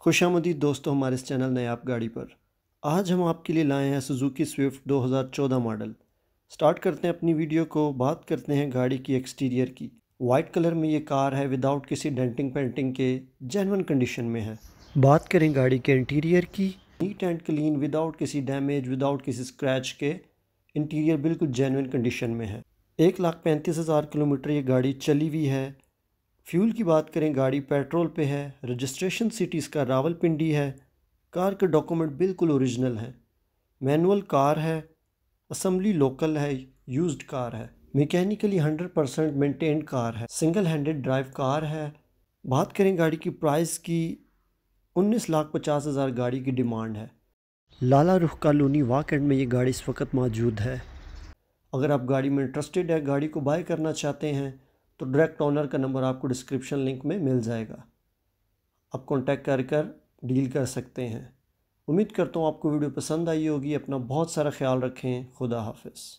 खुश आमदी दोस्तों हमारे इस चैनल आप गाड़ी पर आज हम आपके लिए लाए हैं सुजुकी स्विफ्ट 2014 मॉडल स्टार्ट करते हैं अपनी वीडियो को बात करते हैं गाड़ी की एक्सटीरियर की वाइट कलर में ये कार है विदाउट किसी डेंटिंग पेंटिंग के जेनवन कंडीशन में है बात करें गाड़ी के इंटीरियर की नीट एंड क्लीन विदाउट किसी डैमेज विदाउट किसी स्क्रैच के इंटीरियर बिल्कुल जेनवन कंडीशन में है एक लाख पैंतीस हज़ार किलोमीटर ये गाड़ी चली हुई है फ्यूल की बात करें गाड़ी पेट्रोल पे है रजिस्ट्रेशन सिटी इसका रावलपिंडी है कार के डॉक्यूमेंट बिल्कुल ओरिजिनल है मैनुअल कार है असम्बली लोकल है यूज्ड कार है mechanically hundred percent maintained car है सिंगल हैंडेड ड्राइव कार है बात करें गाड़ी की प्राइस की उन्नीस लाख पचास हज़ार गाड़ी की डिमांड है लाला रुख कॉलोनी एंड में ये गाड़ी इस वक्त मौजूद है अगर आप गाड़ी में इंटरेस्टेड है गाड़ी को बाय करना चाहते हैं तो डायरेक्ट ऑनर का नंबर आपको डिस्क्रिप्शन लिंक में मिल जाएगा आप कॉन्टैक्ट कर कर डील कर सकते हैं उम्मीद करता हूँ आपको वीडियो पसंद आई होगी अपना बहुत सारा ख्याल रखें खुदा हाफिज़